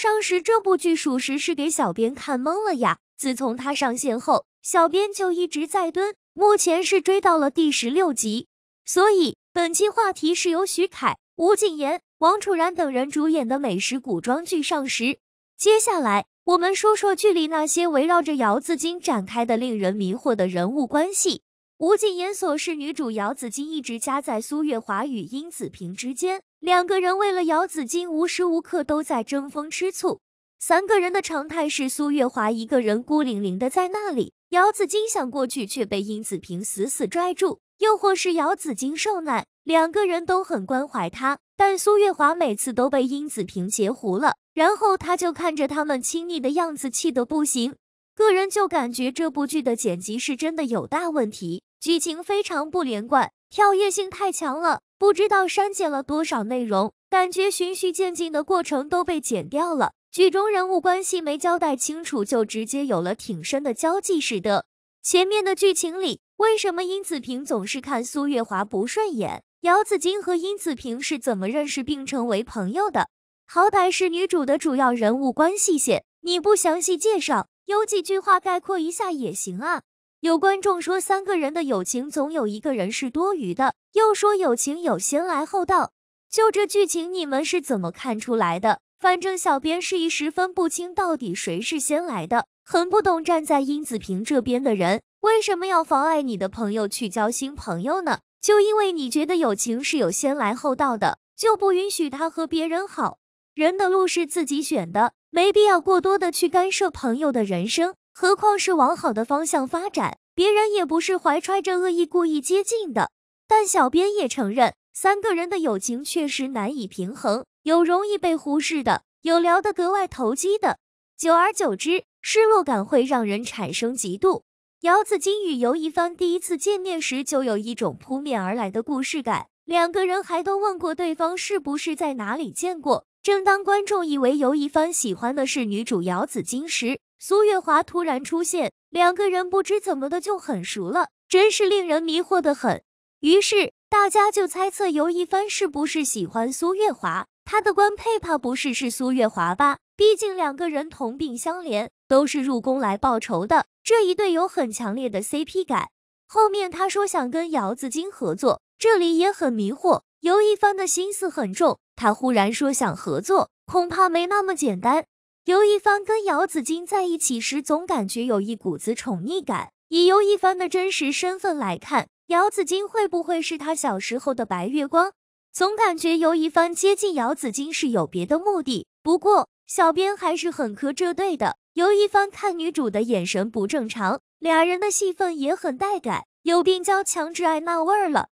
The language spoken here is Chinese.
上时这部剧属实是给小编看懵了呀！自从它上线后，小编就一直在蹲，目前是追到了第十六集。所以本期话题是由徐凯、吴谨言、王楚然等人主演的美食古装剧《上时》。接下来我们说说剧里那些围绕着姚子衿展开的令人迷惑的人物关系。吴谨言所饰女主姚子衿一直夹在苏月华与殷子平之间。两个人为了姚子金，无时无刻都在争风吃醋。三个人的常态是苏月华一个人孤零零的在那里。姚子金想过去，却被殷子平死死拽住。又或是姚子金受难，两个人都很关怀他，但苏月华每次都被殷子平截胡了，然后他就看着他们亲昵的样子，气得不行。个人就感觉这部剧的剪辑是真的有大问题，剧情非常不连贯，跳跃性太强了。不知道删减了多少内容，感觉循序渐进的过程都被剪掉了。剧中人物关系没交代清楚，就直接有了挺深的交际似的。前面的剧情里，为什么殷子平总是看苏月华不顺眼？姚子金和殷子平是怎么认识并成为朋友的？好歹是女主的主要人物关系线，你不详细介绍，有几句话概括一下也行啊。有观众说，三个人的友情总有一个人是多余的。又说友情有先来后到，就这剧情你们是怎么看出来的？反正小编是一时分不清到底谁是先来的，很不懂站在殷子平这边的人为什么要妨碍你的朋友去交新朋友呢？就因为你觉得友情是有先来后到的，就不允许他和别人好？人的路是自己选的，没必要过多的去干涉朋友的人生。何况是往好的方向发展，别人也不是怀揣着恶意故意接近的。但小编也承认，三个人的友情确实难以平衡，有容易被忽视的，有聊得格外投机的。久而久之，失落感会让人产生嫉妒。姚子金与尤一帆第一次见面时，就有一种扑面而来的故事感。两个人还都问过对方是不是在哪里见过。正当观众以为尤一帆喜欢的是女主姚子金时，苏月华突然出现，两个人不知怎么的就很熟了，真是令人迷惑的很。于是大家就猜测尤一帆是不是喜欢苏月华，他的官配怕不是是苏月华吧？毕竟两个人同病相怜，都是入宫来报仇的，这一对有很强烈的 CP 感。后面他说想跟姚子衿合作，这里也很迷惑。尤一帆的心思很重，他忽然说想合作，恐怕没那么简单。尤一帆跟姚子衿在一起时，总感觉有一股子宠溺感。以尤一帆的真实身份来看，姚子衿会不会是他小时候的白月光？总感觉尤一帆接近姚子衿是有别的目的。不过，小编还是很磕这对的。尤一帆看女主的眼神不正常，俩人的戏份也很带感，有病娇强制爱那味儿了。